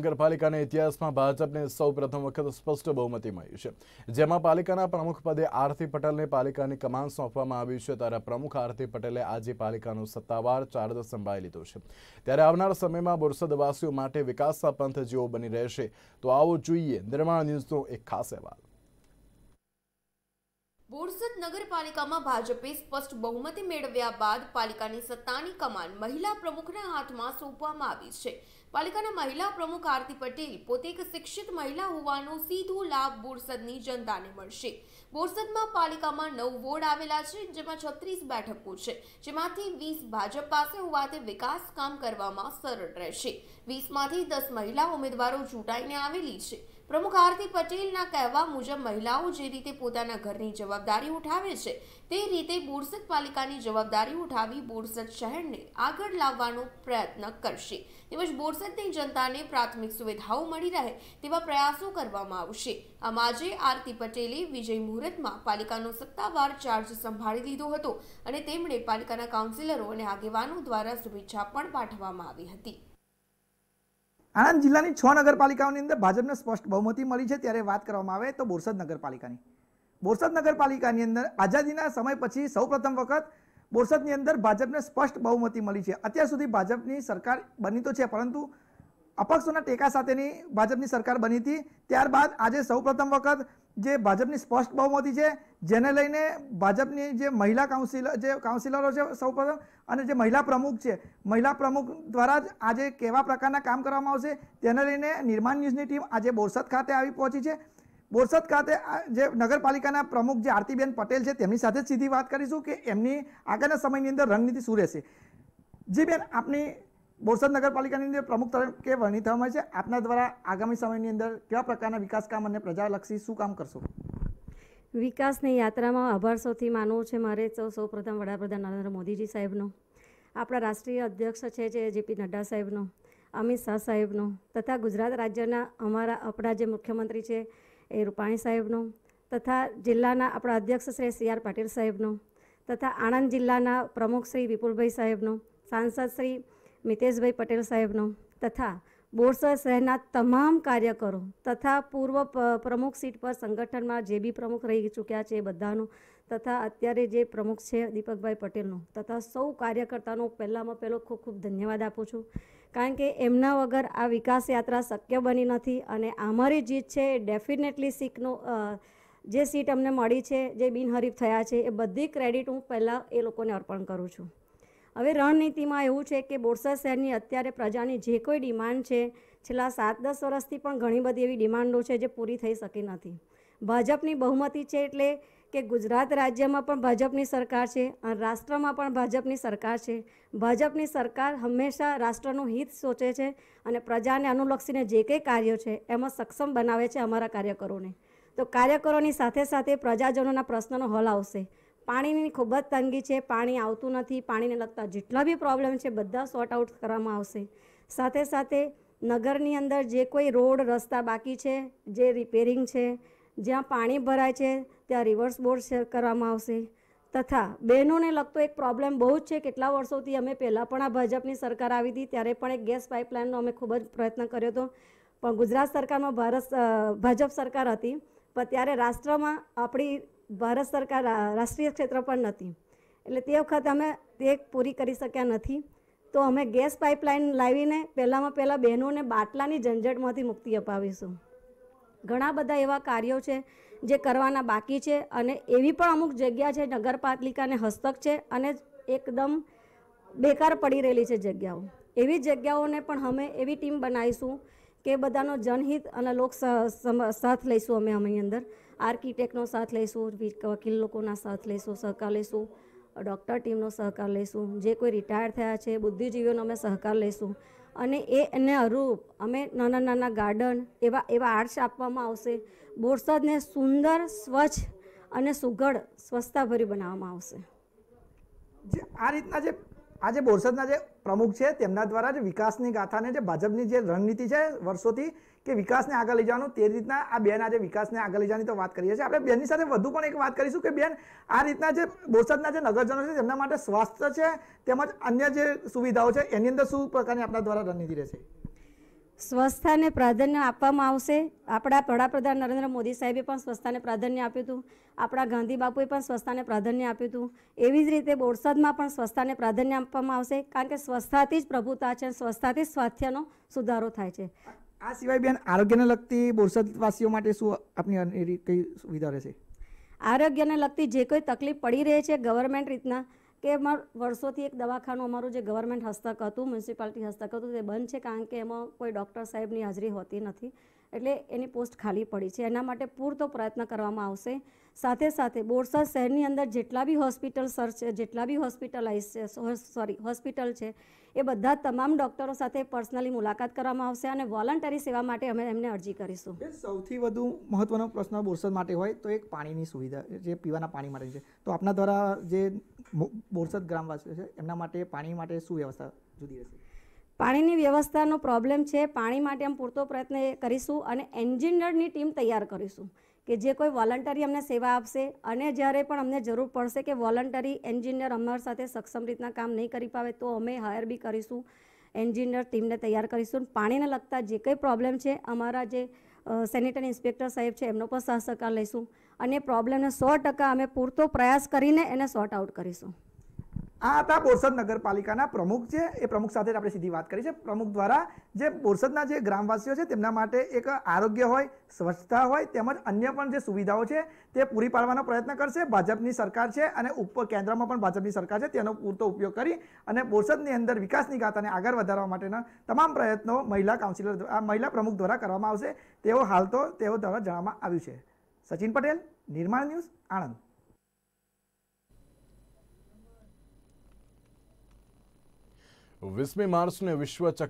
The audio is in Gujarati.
નગરપાલિકાના ઇતિહાસમાં ભાજપને સૌ પ્રથમ વખત સ્પષ્ટ બહુમતી મળી છે જેમાં પાલિકાના પ્રમુખ પદે આરતી પટેલને પાલિકાની કમાન સોંપવામાં આવી છે ત્યારે પ્રમુખ આરતી પટેલે આજે પાલિકાનો સત્તાવાર ચાર્જ સંભાળી લીધો છે ત્યારે આવનાર સમયમાં બોરસદવાસીઓ માટે વિકાસના પંથ જેવો બની રહેશે તો આવો જોઈએ નિર્માણ ન્યૂઝનો એક ખાસ અહેવાલ બોરસદ નગરપાલિકામાં ભાજપે સ્પષ્ટ બહુમતી મેળવ્યા બાદ પાલિકાની સત્તાની કમાન મહિલા પ્રમુખના હાથમાં સોંપવામાં આવી છે પાલિકાના મહિલા પ્રમુખ આરતી પટેલ પોતે એક શિક્ષિત મહિલા હોવાનો સીધો લાભ બોરસદની જનતાને મળશે બોરસદમાં પાલિકામાં નવ વોર્ડ આવેલા છે જેમાં છત્રીસ બેઠકો છે જેમાંથી વીસ ભાજપ પાસે હોવાથી વિકાસ કામ કરવામાં સરળ રહેશે વીસમાંથી દસ મહિલા ઉમેદવારો ચૂંટાઈને આવેલી છે પ્રમુખ આરતી પટેલના કહેવા મુજબ મહિલાઓ જે રીતે પોતાના ઘરની જવાબદારી ઉઠાવે છે તે રીતે બોરસદ પાલિકાની જવાબદારી ઉઠાવી બોરસદ શહેરને આગળ લાવવાનો પ્રયત્ન કરશે તેમજ બોરસદની જનતાને પ્રાથમિક સુવિધાઓ મળી રહે તેવા પ્રયાસો કરવામાં આવશે આમ આજે આરતી પટેલે વિજય મુહૂર્તમાં પાલિકાનો સત્તાવાર ચાર્જ સંભાળી લીધો હતો અને તેમણે પાલિકાના કાઉન્સિલરો અને આગેવાનો દ્વારા શુભેચ્છા પણ પાઠવવામાં આવી હતી આણંદ જિલ્લાની છ નગરપાલિકાઓની અંદર ભાજપને સ્પષ્ટ બહુમતી મળી છે ત્યારે વાત કરવામાં આવે તો બોરસદ નગરપાલિકાની બોરસદ નગરપાલિકાની અંદર આઝાદીના સમય પછી સૌપ્રથમ વખત બોરસદની અંદર ભાજપને સ્પષ્ટ બહુમતી મળી છે અત્યાર સુધી ભાજપની સરકાર બની તો છે પરંતુ અપક્ષોના ટેકા સાથેની ભાજપની સરકાર બની હતી ત્યારબાદ આજે સૌપ્રથમ વખત જે ભાજપની સ્પષ્ટ બહુમતી છે જેને લઈને ભાજપની જે મહિલા કાઉન્સિલર જે કાઉન્સિલરો છે સૌપ્રથમ અને જે મહિલા પ્રમુખ છે મહિલા પ્રમુખ દ્વારા જ આજે કેવા પ્રકારના કામ કરવામાં આવશે તેને લઈને નિર્માણ ન્યૂઝની ટીમ આજે બોરસદ ખાતે આવી પહોંચી છે બોરસદ ખાતે જે નગરપાલિકાના પ્રમુખ જે આરતીબેન પટેલ છે તેમની સાથે જ સીધી વાત કરીશું કે એમની આગળના સમયની અંદર રણનીતિ શું રહેશે જી બેન આપની બોરસદ નગરપાલિકાની અંદર પ્રમુખ તરીકે વરણી થવામાં છે આપના દ્વારા આગામી સમયની અંદર કેવા પ્રકારના વિકાસ કામ અને પ્રજાલક્ષી શું કામ કરશો વિકાસની યાત્રામાં આભાર સૌથી માનવો છે મારે સૌ સૌપ્રથમ વડાપ્રધાન નરેન્દ્ર મોદીજી સાહેબનો આપણા રાષ્ટ્રીય અધ્યક્ષ છે જે જેપી નડ્ડા સાહેબનો અમિત શાહ સાહેબનો તથા ગુજરાત રાજ્યના અમારા આપણા જે મુખ્યમંત્રી છે એ રૂપાણી સાહેબનો તથા જિલ્લાના આપણા અધ્યક્ષ શ્રી સી આર પાટીલ સાહેબનો તથા આણંદ જિલ્લાના પ્રમુખ શ્રી વિપુલભાઈ સાહેબનો સાંસદ શ્રી મિતેશભાઈ પટેલ સાહેબનો તથા બોરસદ શહેરના તમામ કાર્યકરો તથા પૂર્વ પ્રમુખ સીટ પર સંગઠનમાં જે બી પ્રમુખ રહી ચૂક્યા છે બધાનો તથા અત્યારે જે પ્રમુખ છે દીપકભાઈ પટેલનો તથા સૌ કાર્યકર્તાનો પહેલાંમાં પહેલો ખૂબ ખૂબ ધન્યવાદ આપું છું કારણ કે એમના વગર આ વિકાસ યાત્રા શક્ય બની નથી અને અમારી જીત છે એ ડેફિનેટલી સીટનો જે સીટ અમને મળી છે જે બિનહરીફ થયા છે એ બધી ક્રેડિટ હું પહેલાં એ લોકોને અર્પણ કરું છું હવે રણનીતિમાં એવું છે કે બોરસદ શહેરની અત્યારે પ્રજાની જે કોઈ ડિમાન્ડ છે છેલ્લા સાત દસ વર્ષથી પણ ઘણી બધી એવી ડિમાન્ડો છે જે પૂરી થઈ શકી નથી ભાજપની બહુમતી છે એટલે કે ગુજરાત રાજ્યમાં પણ ભાજપની સરકાર છે અને રાષ્ટ્રમાં પણ ભાજપની સરકાર છે ભાજપની સરકાર હંમેશા રાષ્ટ્રનું હિત સોચે છે અને પ્રજાને અનુલક્ષીને જે કંઈ કાર્યો છે એમાં સક્ષમ બનાવે છે અમારા કાર્યકરોને તો કાર્યકરોની સાથે સાથે પ્રજાજનોના પ્રશ્નનો હલ આવશે પાણીની ખૂબ જ તંગી છે પાણી આવતું નથી પાણીને લગતા જેટલા બી પ્રોબ્લેમ છે બધા સોર્ટ આઉટ કરવામાં આવશે સાથે સાથે નગરની અંદર જે કોઈ રોડ રસ્તા બાકી છે જે રિપેરિંગ છે જ્યાં પાણી ભરાય છે ત્યાં રિવર્સ બોર્ડ કરવામાં આવશે તથા બહેનોને લગતો એક પ્રોબ્લેમ બહુ જ છે કેટલા વર્ષોથી અમે પહેલાં પણ આ ભાજપની સરકાર આવી હતી ત્યારે પણ એક ગેસ પાઇપલાઇનનો અમે ખૂબ જ પ્રયત્ન કર્યો હતો પણ ગુજરાત સરકારમાં ભારત ભાજપ સરકાર હતી પણ ત્યારે રાષ્ટ્રમાં આપણી ભારત સરકાર રાષ્ટ્રીય ક્ષેત્ર પણ નથી એટલે તે વખતે અમે તે પૂરી કરી શક્યા નથી તો અમે ગેસ પાઇપલાઇન લાવીને પહેલાંમાં પહેલાં બહેનોને બાટલાની ઝંઝટમાંથી મુક્તિ અપાવીશું ઘણા બધા એવા કાર્યો છે જે કરવાના બાકી છે અને એવી પણ અમુક જગ્યા છે નગરપાલિકાને હસ્તક છે અને એકદમ બેકાર પડી રહેલી છે જગ્યાઓ એવી જગ્યાઓને પણ અમે એવી ટીમ બનાવીશું કે બધાનો જનહિત અને લોક સાથ લઈશું અમે અમે અંદર આર્કિટેક્ટનો સાથ લઈશું વકીલ લોકોના સાથ લઈશું સહકાર લઈશું ડૉક્ટર ટીમનો સહકાર લઈશું જે કોઈ રિટાયર થયા છે બુદ્ધિજીવીઓનો અમે સહકાર લઈશું અને એ એને અરૂપ અમે નાના નાના ગાર્ડન એવા એવા આર્ટ્સ આપવામાં આવશે બોરસદને સુંદર સ્વચ્છ અને સુઘડ સ્વચ્છતાભરી બનાવવામાં આવશે જે આ રીતના જે આજે બોરસદના જે પ્રમુખ છે તેમના દ્વારા જે વિકાસની ગાથાને જે ભાજપની જે રણનીતિ છે વર્ષોથી કે વિકાસને આગળ લઈ જવાનું તે રીતના આ બેન આજે વિકાસને આગળ લઈ જવાની તો વાત કરીએ છીએ આપણે બેનની સાથે વધુ પણ એક વાત કરીશું કે બેન આ રીતના જે બોરસદના જે નગરજનો છે તેમના માટે સ્વાસ્થ્ય છે તેમજ અન્ય જે સુવિધાઓ છે એની અંદર શું પ્રકારની આપણા દ્વારા રણનીતિ રહેશે સ્વચ્છતાને પ્રાધાન્ય આપવામાં આવશે આપણા વડાપ્રધાન નરેન્દ્ર મોદી સાહેબે પણ સ્વસ્થાને પ્રાધાન્ય આપ્યું હતું આપણા ગાંધી બાપુએ પણ સ્વચ્છતાને પ્રાધાન્ય આપ્યું હતું એવી જ રીતે બોરસદમાં પણ સ્વસ્થાને પ્રાધાન્ય આપવામાં આવશે કારણ કે સ્વચ્છતાથી જ પ્રભુતા છે સ્વસ્થાથી જ સ્વાસ્થ્યનો સુધારો થાય છે આ સિવાય બેન આરોગ્યને લગતી બોરસદવાસીઓ માટે શું આપની કઈ સુવિધા રહેશે આરોગ્યને લગતી જે કોઈ તકલીફ પડી રહે છે ગવર્મેન્ટ રીતના કે એમાં વર્ષોથી એક દવાખાનું અમારું જે ગવર્મેન્ટ હસ્તક હતું મ્યુનિસિપાલિટી હસ્તક હતું તે બંધ છે કારણ કે એમાં કોઈ ડૉક્ટર સાહેબની હાજરી હોતી નથી એટલે એની પોસ્ટ ખાલી પડી છે એના માટે પૂરતો પ્રયત્ન કરવામાં આવશે સાથે સાથે બોરસદ શહેરની અંદર જેટલા બી હોસ્પિટલ સર છે જેટલા બી હોસ્પિટલાઇઝ છે સોરી હોસ્પિટલ છે એ બધા તમામ ડોક્ટરો સાથે પર્સનલી મુલાકાત કરવામાં આવશે અને વોલન્ટરી સેવા માટે અમે એમને અરજી કરીશું સૌથી વધુ મહત્વનો પ્રશ્ન બોરસદ માટે હોય તો એક પાણીની સુવિધા જે પીવાના પાણી માટે છે તો આપના દ્વારા જે બોરસદ ગ્રામવાસીઓ છે એમના માટે પાણી માટે શું વ્યવસ્થા જુદી રહેશે પાણીની વ્યવસ્થાનો પ્રોબ્લેમ છે પાણી માટે આમ પૂરતો પ્રયત્ન કરીશું અને એન્જિનિયરની ટીમ તૈયાર કરીશું કે જે કોઈ વોલન્ટરી અમને સેવા આપશે અને જ્યારે પણ અમને જરૂર પડશે કે વોલન્ટરી એન્જિનિયર અમારી સાથે સક્ષમ રીતના કામ નહીં કરી પાવે તો અમે હાયર બી કરીશું એન્જિનિયર ટીમને તૈયાર કરીશું પાણીને લગતા જે કંઈ પ્રોબ્લેમ છે અમારા જે સેનિટરી ઇન્સ્પેક્ટર સાહેબ છે એમનો પણ સહસહકાર લઈશું અને પ્રોબ્લેમને સો ટકા અમે પૂરતો પ્રયાસ કરીને એને સોર્ટ આઉટ કરીશું આ હતા બોરસદ નગરપાલિકાના પ્રમુખ છે એ પ્રમુખ સાથે આપણે સીધી વાત કરી છે પ્રમુખ દ્વારા જે બોરસદના જે ગ્રામવાસીઓ છે તેમના માટે એક આરોગ્ય હોય સ્વચ્છતા હોય તેમજ અન્ય પણ જે સુવિધાઓ છે તે પૂરી પાડવાનો પ્રયત્ન કરશે ભાજપની સરકાર છે અને ઉપર કેન્દ્રમાં પણ ભાજપની સરકાર છે તેનો પૂરતો ઉપયોગ કરી અને બોરસદની અંદર વિકાસની ગાથાને આગળ વધારવા માટેના તમામ પ્રયત્નો મહિલા કાઉન્સિલર મહિલા પ્રમુખ દ્વારા કરવામાં આવશે તેઓ હાલ તો તેઓ દ્વારા જણાવવામાં આવ્યું છે સચિન પટેલ નિર્માણ ન્યૂઝ આણંદ વીસમી માર્ચને વિશ્વ ચકલી